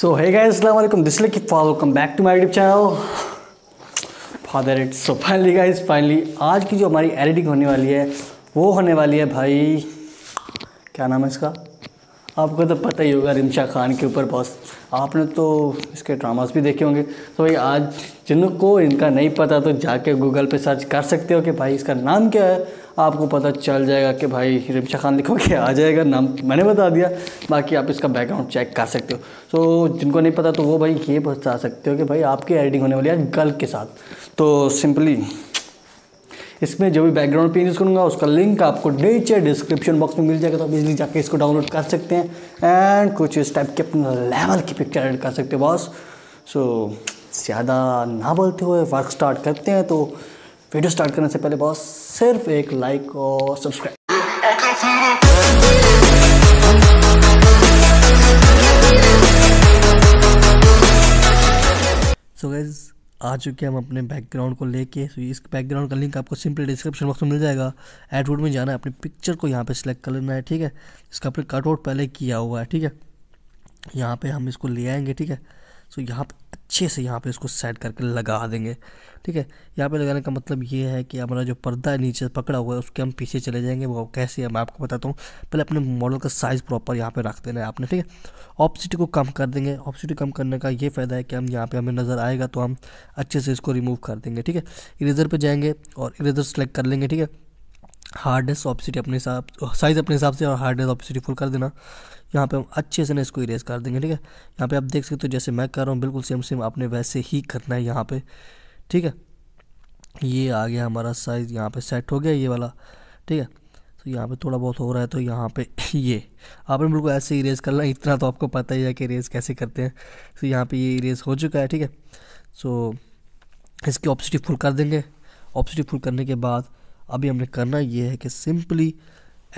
सो है गाइस अस्सलाम वालेकुम this like welcome back to my YouTube channel father it so finally guys finally आज की जो हमारी एडिटिंग होने वाली है वो होने वाली है भाई क्या नाम है इसका आपको तो पता ही होगा रिमशा खान के ऊपर बॉस आपने तो इसके ड्रामास भी देखे होंगे तो भाई आज जिनको इनका नहीं पता तो जाके गूगल पे सर्च कर सकते हो कि भाई इसका नाम क्या है आपको पता चल जाएगा कि भाई रिमशा खान लिखोगे आ जाएगा नाम मैंने बता दिया बाकी आप इसका बैकग्राउंड चेक कर सकते हो तो जिनको नहीं पता तो वो भाई ये बता सकते हो कि भाई आपकी एडिटिंग होने वाली है गर्ल के साथ तो सिंपली इसमें जो भी बैकग्राउंड पेन यूज़ करूँगा उसका लिंक आपको नीचे डिस्क्रिप्शन बॉक्स में मिल जाएगा तो आप इजली जाके इसको डाउनलोड कर सकते हैं एंड कुछ इस टाइप के अपने लेवल की पिक्चर एड कर सकते हो बॉस सो ज़्यादा ना बोलते हुए वर्क स्टार्ट करते हैं तो वीडियो स्टार्ट करने से पहले बॉस सिर्फ एक लाइक और सब्सक्राइब सो गैज आ चुके हम अपने बैकग्राउंड को लेके so, इस बैकग्राउंड का लिंक आपको सिंपली डिस्क्रिप्शन बॉक्स में मिल जाएगा एडवुड में जाना है अपनी पिक्चर को यहाँ पे सिलेक्ट कर लेना है ठीक है इसका आपने कटआउट पहले किया हुआ है ठीक है यहाँ पे हम इसको ले आएंगे ठीक है सो so, यहाँ पे अच्छे से यहाँ पे इसको सेट करके लगा देंगे ठीक है यहाँ पे लगाने का मतलब ये है कि हमारा जो पर्दा नीचे पकड़ा हुआ है उसके हम पीछे चले जाएंगे वो कैसे है मैं आपको बताता हूँ पहले अपने मॉडल का साइज़ प्रॉपर यहाँ पे रख देना है आपने ठीक है ऑप्सिटी को कम कर देंगे ऑप्सिटी कम करने का ये फ़ायदा है कि हम यहाँ पर हमें नज़र आएगा तो हम अच्छे से इसको रिमूव कर देंगे ठीक है इरेजर पर जाएंगे और इरेजर सेलेक्ट कर लेंगे ठीक है डिस्क ऑप्सिटी अपने हिसाब साइज़ अपने हिसाब से और डिस्क ऑप्सिटी फुल कर देना यहाँ पे हम अच्छे से ना इसको इरेज कर देंगे ठीक है यहाँ पे आप देख सकते हो जैसे मैं कर रहा हूँ बिल्कुल सेम सेम आपने वैसे ही करना है यहाँ पे ठीक है ये आ गया हमारा साइज़ यहाँ पे सेट हो गया ये वाला ठीक है तो यहाँ पे थोड़ा बहुत हो रहा है तो यहाँ पे ये आपने बिल्कुल ऐसे इरेज करना इतना तो आपको पता ही है कि इरेज कैसे करते हैं तो यहाँ पर ये इरेज हो चुका है ठीक है सो इसकी ऑप्सिटी फुल कर देंगे ऑप्सिटी फुल करने के बाद अभी हमने करना ये है कि सिंपली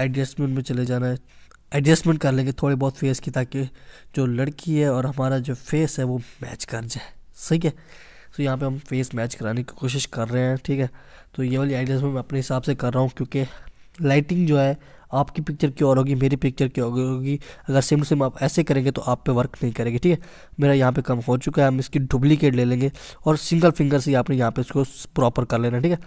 एडजस्टमेंट में चले जाना है एडजस्टमेंट कर लेंगे थोड़े बहुत फेस की ताकि जो लड़की है और हमारा जो फेस है वो मैच कर जाए सही है तो यहाँ पे हम फेस मैच कराने की कोशिश कर रहे हैं ठीक है तो ये वाली एडजस्टमेंट मैं अपने हिसाब से कर रहा हूँ क्योंकि लाइटिंग जो है आपकी पिक्चर की और होगी मेरी पिक्चर की और होगी अगर सिम सिम आप ऐसे करेंगे तो आप पे वर्क नहीं करेंगे ठीक है मेरा यहाँ पे कम हो चुका है हम इसकी डुप्लीकेट ले लेंगे और सिंगल फिंगर से आपने यहाँ पे इसको प्रॉपर कर लेना ठीक है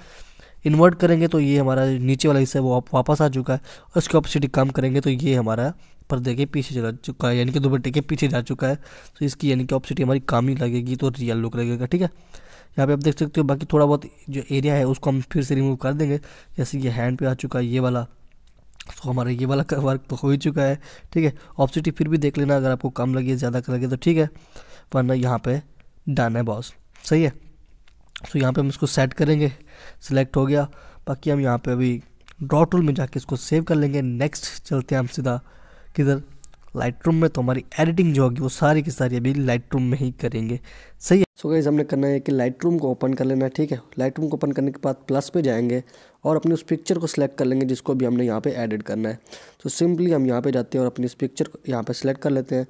इन्वर्ट करेंगे तो ये हमारा नीचे वाला हिस्सा वो वापस आ चुका है और इसकी ऑपोसिटी कम करेंगे तो ये हमारा पर्दे के पीछे जा चुका है यानी कि दुपट्टे के पीछे जा चुका है तो इसकी यानी कि ऑपोसिटी हमारी काम ही लगेगी तो रियल लुक लगेगा ठीक है यहाँ पे आप देख सकते हो बाकी थोड़ा बहुत जो एरिया है उसको हम फिर से रिमूव कर देंगे जैसे ये हैंड पे आ चुका है ये वाला तो हमारा ये वाला वर्क तो हो ही चुका है ठीक है ऑप्सिटी फिर भी देख लेना अगर आपको कम लगे ज़्यादा कर लगे तो ठीक है वरना यहाँ पे डन है बॉस सही है सो तो यहाँ पे हम इसको सेट करेंगे सेलेक्ट हो गया बाकी हम यहाँ पे अभी ड्रॉ टूल में जाके इसको सेव कर लेंगे नेक्स्ट चलते हैं हम सीधा किधर लाइट रूम में तो हमारी एडिटिंग जो होगी वो सारी की सारी अभी लाइट रूम में ही करेंगे सही है सो so हमने करना है कि लाइट रूम को ओपन कर लेना है ठीक है लाइट रूम को ओपन करने के बाद प्लस पे जाएंगे और अपने उस पिक्चर को सिलेक्ट कर लेंगे जिसको भी हमने यहाँ पे एडिट करना है तो सिंपली हम यहाँ पे जाते हैं और अपनी इस पिक्चर को यहाँ पे सिलेक्ट कर लेते हैं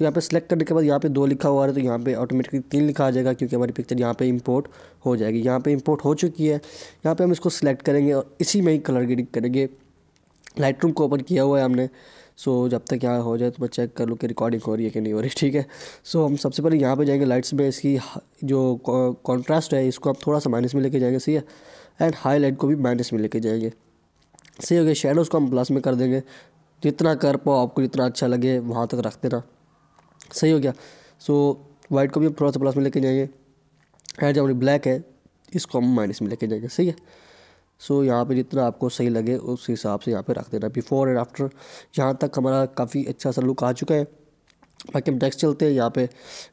तो यहाँ पे सेलेक्ट करने के बाद यहाँ पे दो लिखा हुआ है तो यहाँ पे ऑटोमेटिकली तीन लिखा आ जाएगा क्योंकि हमारी पिक्चर यहाँ पे इंपोर्ट हो जाएगी यहाँ पे इंपोर्ट हो चुकी है यहाँ पे हम इसको सेलेक्ट करेंगे और इसी में ही कलर ग्रेडिंग करेंगे लाइट रूम को ओपन किया हुआ है हमने सो जब तक यहाँ हो जाए तो मैं चेक कर लूँ कि रिकॉर्डिंग हो रही है कि नहीं हो रही ठीक है सो हम सबसे पहले यहाँ पर जाएंगे लाइट्स में इसकी जो कॉन्ट्रास्ट है इसको आप थोड़ा सा माइनस में लेके जाएंगे सही है एंड लाइट को भी माइनस में लेके जाएंगे सही हो गया शेडोज़ को हम प्लस में कर देंगे जितना कर पाओ आपको जितना अच्छा लगे वहाँ तक रख देना सही हो गया सो so, वाइट को भी हम थोड़ा सा प्लस में लेके जाएंगे एंड जो हमारी ब्लैक है इसको हम माइनस में लेके जाएंगे सही है सो so, यहाँ पे जितना आपको सही लगे उस हिसाब से यहाँ पे रख देना बिफोर एंड आफ्टर यहाँ तक हमारा काफ़ी अच्छा सा लुक आ चुका है बाकी हम नेक्स्ट चलते हैं यहाँ पे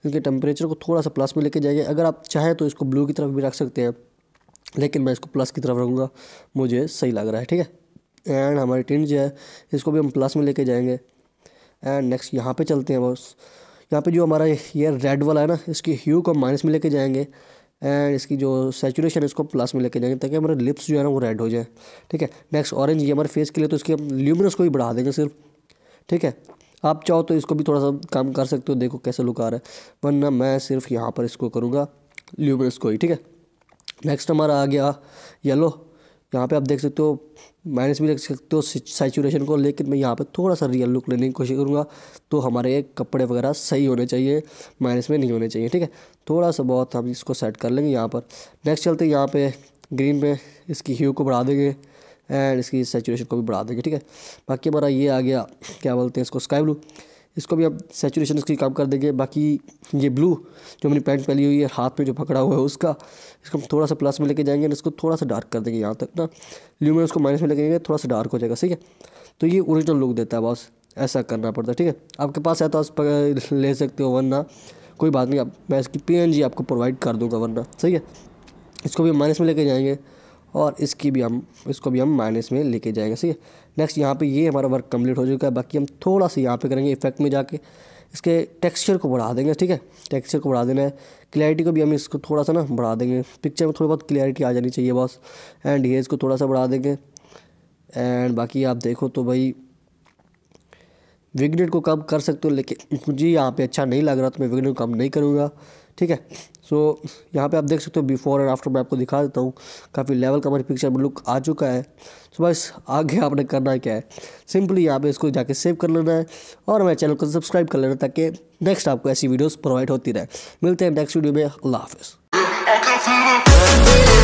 इनके टेम्परेचर को थोड़ा सा प्लस में लेके जाएंगे अगर आप चाहें तो इसको ब्लू की तरफ भी रख सकते हैं लेकिन मैं इसको प्लस की तरफ रखूँगा मुझे सही लग रहा है ठीक है एंड हमारी टिंट जो है इसको भी हम प्लस में लेके जाएंगे एंड नेक्स्ट यहाँ पे चलते हैं बस यहाँ पे जो हमारा ये रेड वाला है ना इसकी ह्यू को माइनस में लेके जाएंगे एंड इसकी जो सेचुरेशन है इसको प्लस में लेके जाएंगे ताकि हमारे लिप्स जो है ना वो रेड हो जाए ठीक है नेक्स्ट ऑरेंज ये हमारे फेस के लिए तो इसकी हम ल्यूमिनस को ही बढ़ा देंगे सिर्फ ठीक है आप चाहो तो इसको भी थोड़ा सा काम कर सकते हो देखो कैसे लुक आ रहा है वरना मैं सिर्फ यहाँ पर इसको करूँगा ल्यूमिनस को ही ठीक है नेक्स्ट हमारा आ गया येलो यहाँ पे आप देख सकते हो माइनस भी रख सकते हो सैचुरेशन को लेकिन मैं यहाँ पे थोड़ा सा रियल लुक लेने की कोशिश करूँगा तो हमारे कपड़े वगैरह सही होने चाहिए माइनस में नहीं होने चाहिए ठीक है थोड़ा सा बहुत हम इसको सेट कर लेंगे यहाँ पर नेक्स्ट चलते हैं यहाँ पे ग्रीन पे इसकी ह्यू को बढ़ा देंगे एंड इसकी सैचुरेशन को भी बढ़ा देंगे ठीक है बाकी हमारा ये आ गया क्या बोलते हैं इसको स्काई ब्लू इसको भी आप सेचुरेशन इसकी कम कर देंगे बाकी ये ब्लू जो मेरी पैंट पहली हुई है हाथ में जो पकड़ा हुआ है उसका इसको हम थोड़ा सा प्लस में लेके जाएंगे और इसको थोड़ा सा डार्क कर देंगे यहाँ तक ना ल्यूमिन उसको माइनस में लेके जाएंगे थोड़ा सा डार्क हो जाएगा ठीक है तो ये ओरिजिनल लुक देता है बॉस ऐसा करना पड़ता है ठीक है आपके पास है तो आप ले सकते हो वरना कोई बात नहीं आप मैं इसकी पी आपको प्रोवाइड कर दूँगा वरना सही है इसको भी माइनस में लेके जाएंगे और इसकी भी हम इसको भी हम माइनस में लेके जाएंगे ठीक है नेक्स्ट यहाँ पे ये हमारा वर्क कंप्लीट हो चुका है बाकी हम थोड़ा सा यहाँ पे करेंगे इफेक्ट में जाके इसके टेक्सचर को बढ़ा देंगे ठीक है टेक्सचर को बढ़ा देना है क्लैरिटी को भी हम इसको थोड़ा सा ना बढ़ा देंगे पिक्चर में थोड़ी बहुत क्लैरिटी आ जानी चाहिए बस एंड ये इसको थोड़ा सा बढ़ा देंगे एंड बाकी आप देखो तो भाई विगनेट को कम कर सकते हो लेकिन मुझे यहाँ पे अच्छा नहीं लग रहा तो मैं विगनेट को कम नहीं करूँगा ठीक है सो so, यहाँ पे आप देख सकते हो बिफोर एंड आफ्टर मैं आपको दिखा देता हूँ काफ़ी लेवल का हमारी पिक्चर में लुक आ चुका है सो so, बस आगे आपने करना क्या है सिंपली यहाँ पे इसको जाके सेव कर लेना है और हमारे चैनल को सब्सक्राइब कर लेना ताकि नेक्स्ट आपको ऐसी वीडियोज़ प्रोवाइड होती रहे मिलते हैं नेक्स्ट वीडियो में अल्लाह हाफ